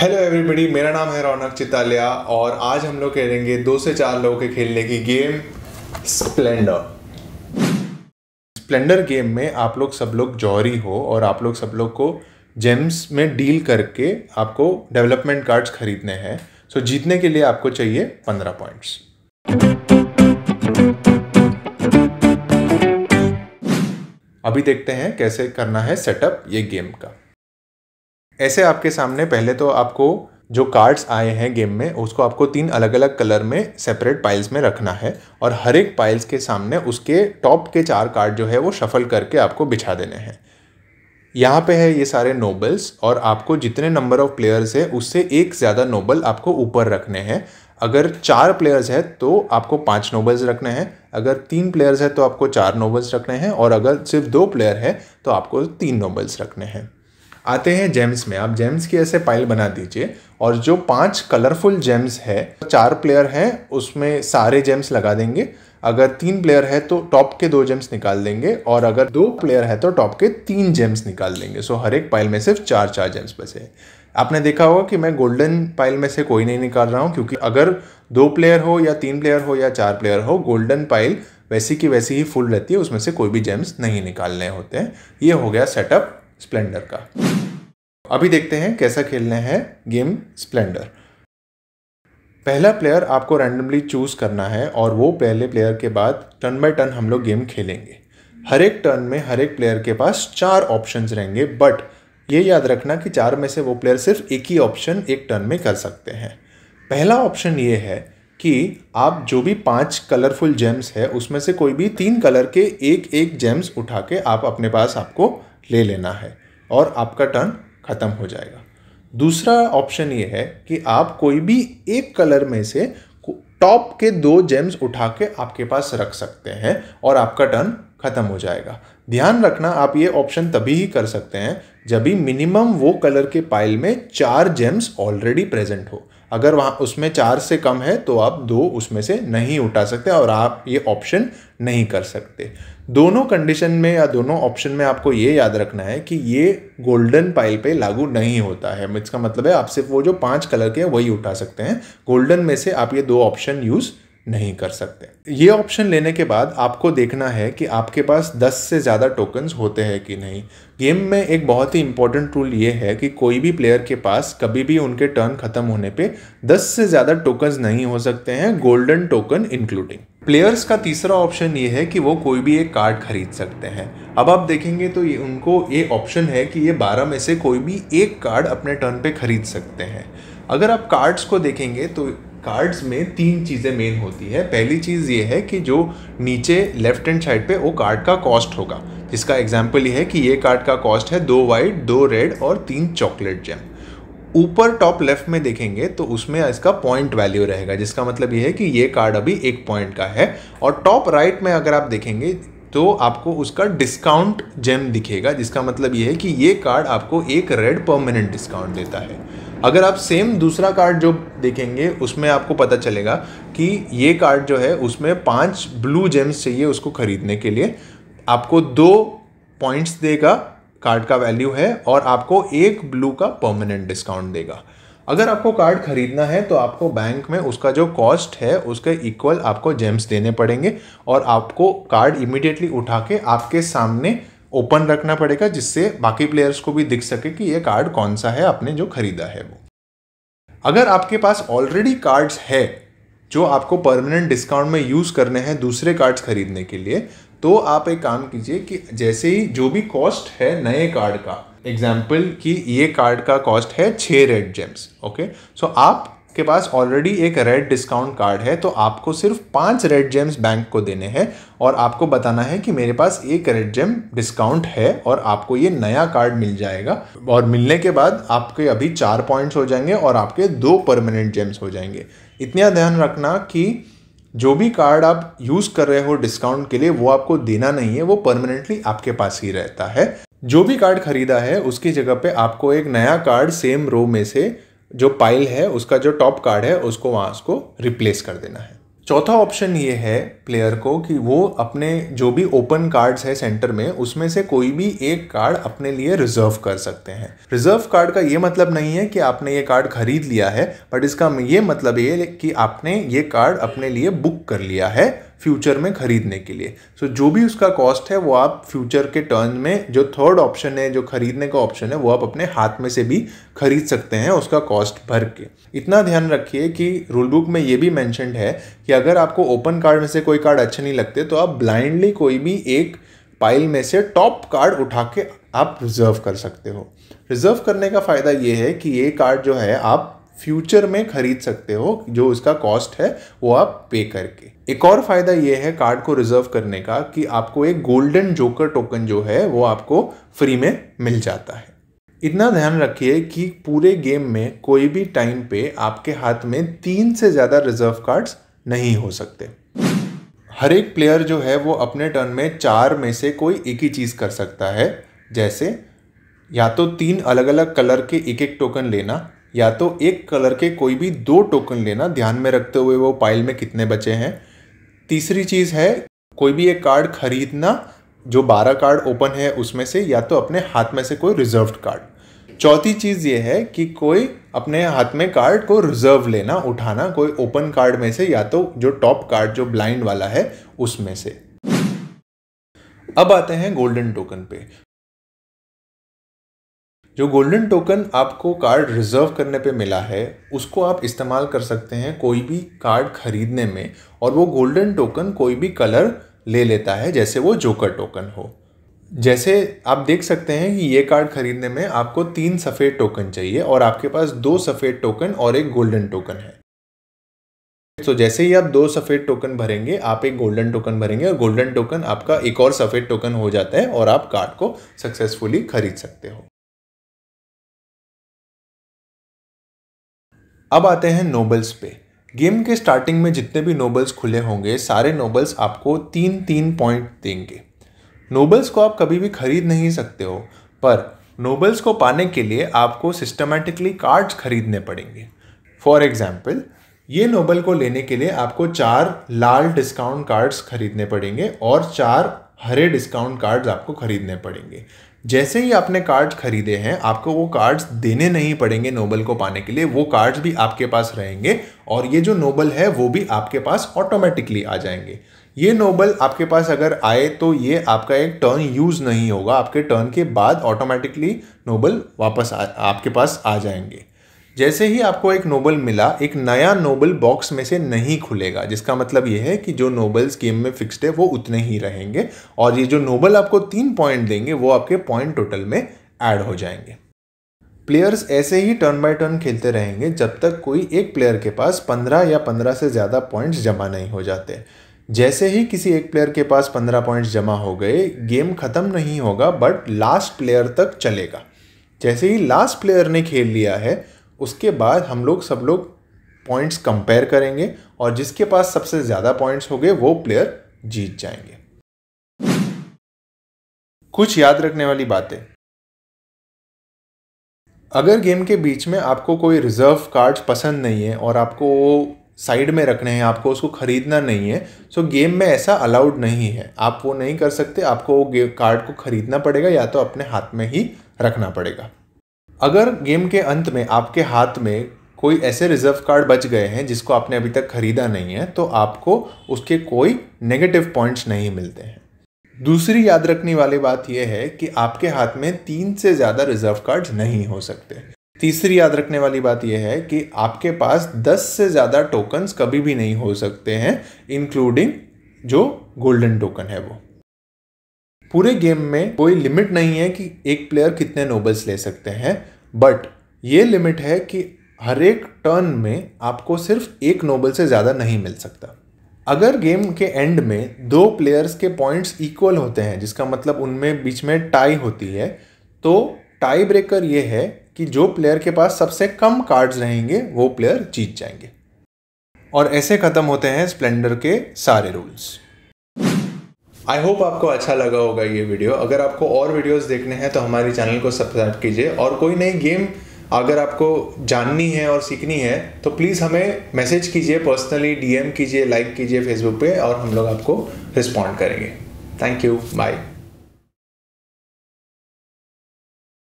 hello everybody मेरा नाम है रौनक चितालिया और आज हम लोग खेलेंगे दो से चार लोगों के खेलने की गेम स्प्लेंडर स्प्लेंडर गेम में आप लोग सब लोग जौहरी हो और आप लोग सब लोग को जेम्स में डील करके आपको डेवलपमेंट कार्ड्स खरीदने हैं सो जीतने के लिए आपको चाहिए पंद्रह पॉइंट्स अभी देखते हैं कैसे करना है सेटअप ये गेम का ऐसे आपके सामने पहले तो आपको जो कार्ड्स आए हैं गेम में उसको आपको तीन अलग अलग कलर में सेपरेट पाइल्स में रखना है और हर एक पाइल्स के सामने उसके टॉप के चार कार्ड जो है वो शफल करके आपको बिछा देने हैं यहाँ पे है ये सारे नोबल्स और आपको जितने नंबर ऑफ प्लेयर्स है उससे एक ज़्यादा नोबल आपको ऊपर रखने हैं अगर चार प्लेयर्स है तो आपको पाँच नोबल्स रखने हैं अगर तीन प्लेयर्स है तो आपको चार नोबल्स रखने हैं और अगर सिर्फ दो प्लेयर है तो आपको तीन नोबल्स रखने हैं आते हैं जेम्स में आप जेम्स की ऐसे पाइल बना दीजिए और जो पांच कलरफुल जेम्स है चार प्लेयर हैं उसमें सारे जेम्स लगा देंगे अगर तीन प्लेयर है तो टॉप के दो जेम्स निकाल देंगे और अगर दो प्लेयर है तो टॉप के तीन जेम्स निकाल देंगे सो हर एक पाइल में सिर्फ चार चार जेम्स बचे आपने देखा होगा कि मैं गोल्डन पाइल में से कोई नहीं निकाल रहा हूँ क्योंकि अगर दो प्लेयर हो या तीन प्लेयर हो या चार प्लेयर हो गोल्डन पाइल वैसी की वैसी ही फुल रहती है उसमें से कोई भी जेम्स नहीं निकालने होते हैं ये हो गया सेटअप स्प्लेंडर का अभी देखते हैं कैसा खेलना है गेम स्प्लेंडर पहला प्लेयर आपको रैंडमली चूज़ करना है और वो पहले प्लेयर के बाद टर्न बाय टर्न हम लोग गेम खेलेंगे हर एक टर्न में हर एक प्लेयर के पास चार ऑप्शंस रहेंगे बट ये याद रखना कि चार में से वो प्लेयर सिर्फ एक ही ऑप्शन एक टर्न में कर सकते हैं पहला ऑप्शन ये है कि आप जो भी पांच कलरफुल जेम्स है उसमें से कोई भी तीन कलर के एक एक जेम्स उठा के आप अपने पास आपको ले लेना है और आपका टर्न ख़त्म हो जाएगा दूसरा ऑप्शन ये है कि आप कोई भी एक कलर में से टॉप के दो जेम्स उठा के आपके पास रख सकते हैं और आपका टर्न ख़त्म हो जाएगा ध्यान रखना आप ये ऑप्शन तभी ही कर सकते हैं जब भी मिनिमम वो कलर के पाइल में चार जेम्स ऑलरेडी प्रेजेंट हो अगर वहाँ उसमें चार से कम है तो आप दो उसमें से नहीं उठा सकते और आप ये ऑप्शन नहीं कर सकते दोनों कंडीशन में या दोनों ऑप्शन में आपको ये याद रखना है कि ये गोल्डन पाइल पे लागू नहीं होता है इसका मतलब है आप सिर्फ वो जो पांच कलर के वही उठा सकते हैं गोल्डन में से आप ये दो ऑप्शन यूज़ नहीं कर सकते ये ऑप्शन लेने के बाद आपको देखना है कि आपके पास 10 से ज़्यादा टोकन्स होते हैं कि नहीं गेम में एक बहुत ही इंपॉर्टेंट रूल ये है कि कोई भी प्लेयर के पास कभी भी उनके टर्न ख़त्म होने पे 10 से ज़्यादा टोकन्स नहीं हो सकते हैं गोल्डन टोकन इंक्लूडिंग प्लेयर्स का तीसरा ऑप्शन ये है कि वो कोई भी एक कार्ड खरीद सकते हैं अब आप देखेंगे तो ये उनको ये ऑप्शन है कि ये बारह में से कोई भी एक कार्ड अपने टर्न पे खरीद सकते हैं अगर आप कार्ड्स को देखेंगे तो कार्ड्स में तीन चीज़ें मेन होती है पहली चीज़ ये है कि जो नीचे लेफ्ट हैंड साइड पे वो कार्ड का कॉस्ट होगा जिसका एग्जाम्पल ये है कि ये कार्ड का कॉस्ट है दो वाइट दो रेड और तीन चॉकलेट जैम ऊपर टॉप लेफ्ट में देखेंगे तो उसमें इसका पॉइंट वैल्यू रहेगा जिसका मतलब ये है कि ये कार्ड अभी एक पॉइंट का है और टॉप राइट में अगर आप देखेंगे तो आपको उसका डिस्काउंट जेम दिखेगा जिसका मतलब ये है कि ये कार्ड आपको एक रेड परमानेंट डिस्काउंट देता है अगर आप सेम दूसरा कार्ड जो देखेंगे उसमें आपको पता चलेगा कि ये कार्ड जो है उसमें पांच ब्लू जेम्स चाहिए उसको खरीदने के लिए आपको दो पॉइंट्स देगा कार्ड का वैल्यू है और आपको एक ब्लू का परमानेंट डिस्काउंट देगा अगर आपको कार्ड खरीदना है तो आपको बैंक में उसका जो कॉस्ट है उसके इक्वल आपको जेम्स देने पड़ेंगे और आपको कार्ड इमिडिएटली उठा के आपके सामने ओपन रखना पड़ेगा जिससे बाकी प्लेयर्स को भी दिख सके कि ये कार्ड कौन सा है आपने जो खरीदा है वो अगर आपके पास ऑलरेडी कार्ड्स है जो आपको परमानेंट डिस्काउंट में यूज़ करने हैं दूसरे कार्ड्स खरीदने के लिए तो आप एक काम कीजिए कि जैसे ही जो भी कॉस्ट है नए कार्ड का एग्जाम्पल कि ये कार्ड का कॉस्ट है छः रेड जेम्स ओके सो आप के पास ऑलरेडी एक रेड डिस्काउंट कार्ड है तो आपको सिर्फ पांच रेड जेम्स बैंक को देने हैं और आपको बताना है कि मेरे पास एक रेड जेम डिस्काउंट है और आपको ये नया कार्ड मिल जाएगा और मिलने के बाद आपके अभी चार पॉइंट्स हो जाएंगे और आपके दो परमानेंट जेम्स हो जाएंगे इतना ध्यान रखना कि जो भी कार्ड आप यूज़ कर रहे हो डिस्काउंट के लिए वो आपको देना नहीं है वो परमानेंटली आपके पास ही रहता है जो भी कार्ड खरीदा है उसकी जगह पे आपको एक नया कार्ड सेम रो में से जो पाइल है उसका जो टॉप कार्ड है उसको वहां उसको रिप्लेस कर देना है चौथा ऑप्शन ये है प्लेयर को कि वो अपने जो भी ओपन कार्ड्स है सेंटर में उसमें से कोई भी एक कार्ड अपने लिए रिजर्व कर सकते हैं रिजर्व कार्ड का ये मतलब नहीं है कि आपने ये कार्ड खरीद लिया है बट इसका ये मतलब ये कि आपने ये कार्ड अपने लिए बुक कर लिया है फ्यूचर में ख़रीदने के लिए सो so, जो भी उसका कॉस्ट है वो आप फ्यूचर के टर्न में जो थर्ड ऑप्शन है जो ख़रीदने का ऑप्शन है वो आप अपने हाथ में से भी खरीद सकते हैं उसका कॉस्ट भर के इतना ध्यान रखिए कि रूल बुक में ये भी मैंशनड है कि अगर आपको ओपन कार्ड में से कोई कार्ड अच्छे नहीं लगते तो आप ब्लाइंडली कोई भी एक पाइल में से टॉप कार्ड उठा के आप रिजर्व कर सकते हो रिजर्व करने का फ़ायदा ये है कि ये कार्ड जो है आप फ्यूचर में खरीद सकते हो जो उसका कॉस्ट है वो आप पे करके एक और फायदा ये है कार्ड को रिजर्व करने का कि आपको एक गोल्डन जोकर टोकन जो है वो आपको फ्री में मिल जाता है इतना ध्यान रखिए कि पूरे गेम में कोई भी टाइम पे आपके हाथ में तीन से ज़्यादा रिजर्व कार्ड्स नहीं हो सकते हर एक प्लेयर जो है वो अपने टर्न में चार में से कोई एक ही चीज़ कर सकता है जैसे या तो तीन अलग अलग कलर के एक एक टोकन लेना या तो एक कलर के कोई भी दो टोकन लेना ध्यान में रखते हुए वो पाइल में कितने बचे हैं तीसरी चीज़ है कोई भी एक कार्ड खरीदना जो बारह कार्ड ओपन है उसमें से या तो अपने हाथ में से कोई रिजर्व कार्ड चौथी चीज़ ये है कि कोई अपने हाथ में कार्ड को रिजर्व लेना उठाना कोई ओपन कार्ड में से या तो जो टॉप कार्ड जो ब्लाइंड वाला है उसमें से अब आते हैं गोल्डन टोकन पे जो गोल्डन टोकन आपको कार्ड रिज़र्व करने पे मिला है उसको आप इस्तेमाल कर सकते हैं कोई भी कार्ड ख़रीदने में और वो गोल्डन टोकन कोई भी कलर ले लेता है जैसे वो जोकर टोकन हो जैसे आप देख सकते हैं कि ये कार्ड ख़रीदने में आपको तीन सफ़ेद टोकन चाहिए और आपके पास दो सफ़ेद टोकन और एक गोल्डन टोकन है तो जैसे ही आप दो सफ़ेद टोकन भरेंगे आप एक गोल्डन टोकन भरेंगे और गोल्डन टोकन आपका एक और सफ़ेद टोकन हो जाता है और आप कार्ड को सक्सेसफुली खरीद सकते हो अब आते हैं नोबल्स पे गेम के स्टार्टिंग में जितने भी नोबल्स खुले होंगे सारे नोबल्स आपको तीन तीन पॉइंट देंगे नोबल्स को आप कभी भी खरीद नहीं सकते हो पर नोबल्स को पाने के लिए आपको सिस्टमेटिकली कार्ड्स खरीदने पड़ेंगे फॉर एग्जाम्पल ये नोबल को लेने के लिए आपको चार लाल डिस्काउंट कार्ड्स खरीदने पड़ेंगे और चार हरे डिस्काउंट कार्ड्स आपको खरीदने पड़ेंगे जैसे ही आपने कार्ड्स खरीदे हैं आपको वो कार्ड्स देने नहीं पड़ेंगे नोबल को पाने के लिए वो कार्ड्स भी आपके पास रहेंगे और ये जो नोबल है वो भी आपके पास ऑटोमेटिकली आ जाएंगे ये नोबल आपके पास अगर आए तो ये आपका एक टर्न यूज़ नहीं होगा आपके टर्न के बाद ऑटोमेटिकली नोबल वापस आ, आपके पास आ जाएंगे जैसे ही आपको एक नोबल मिला एक नया नोबल बॉक्स में से नहीं खुलेगा जिसका मतलब ये है कि जो नोबल्स गेम में फिक्स्ड है वो उतने ही रहेंगे और ये जो नोबल आपको तीन पॉइंट देंगे वो आपके पॉइंट टोटल में ऐड हो जाएंगे प्लेयर्स ऐसे ही टर्न बाय टर्न खेलते रहेंगे जब तक कोई एक प्लेयर के पास पंद्रह या पंद्रह से ज़्यादा पॉइंट्स जमा नहीं हो जाते जैसे ही किसी एक प्लेयर के पास पंद्रह पॉइंट्स जमा हो गए गेम ख़त्म नहीं होगा बट लास्ट प्लेयर तक चलेगा जैसे ही लास्ट प्लेयर ने खेल लिया है उसके बाद हम लोग सब लोग पॉइंट्स कंपेयर करेंगे और जिसके पास सबसे ज़्यादा पॉइंट्स होंगे वो प्लेयर जीत जाएंगे कुछ याद रखने वाली बातें अगर गेम के बीच में आपको कोई रिजर्व कार्ड्स पसंद नहीं है और आपको वो साइड में रखने हैं आपको उसको ख़रीदना नहीं है सो गेम में ऐसा अलाउड नहीं है आप वो नहीं कर सकते आपको वो कार्ड को ख़रीदना पड़ेगा या तो अपने हाथ में ही रखना पड़ेगा अगर गेम के अंत में आपके हाथ में कोई ऐसे रिजर्व कार्ड बच गए हैं जिसको आपने अभी तक खरीदा नहीं है तो आपको उसके कोई नेगेटिव पॉइंट्स नहीं मिलते हैं दूसरी याद रखने वाली बात यह है कि आपके हाथ में तीन से ज़्यादा रिजर्व कार्ड नहीं हो सकते तीसरी याद रखने वाली बात यह है कि आपके पास दस से ज़्यादा टोकन्स कभी भी नहीं हो सकते हैं इंक्लूडिंग जो गोल्डन टोकन है वो पूरे गेम में कोई लिमिट नहीं है कि एक प्लेयर कितने नोबल्स ले सकते हैं बट ये लिमिट है कि हर एक टर्न में आपको सिर्फ एक नोबल से ज़्यादा नहीं मिल सकता अगर गेम के एंड में दो प्लेयर्स के पॉइंट्स इक्वल होते हैं जिसका मतलब उनमें बीच में टाई होती है तो टाई ब्रेकर ये है कि जो प्लेयर के पास सबसे कम कार्ड्स रहेंगे वो प्लेयर जीत जाएंगे और ऐसे ख़त्म होते हैं स्प्लेंडर के सारे रूल्स आई होप आपको अच्छा लगा होगा ये वीडियो अगर आपको और वीडियोस देखने हैं तो हमारे चैनल को सब्सक्राइब कीजिए और कोई नई गेम अगर आपको जाननी है और सीखनी है तो प्लीज़ हमें मैसेज कीजिए पर्सनली डीएम कीजिए लाइक कीजिए फेसबुक पे और हम लोग आपको रिस्पॉन्ड करेंगे थैंक यू बाय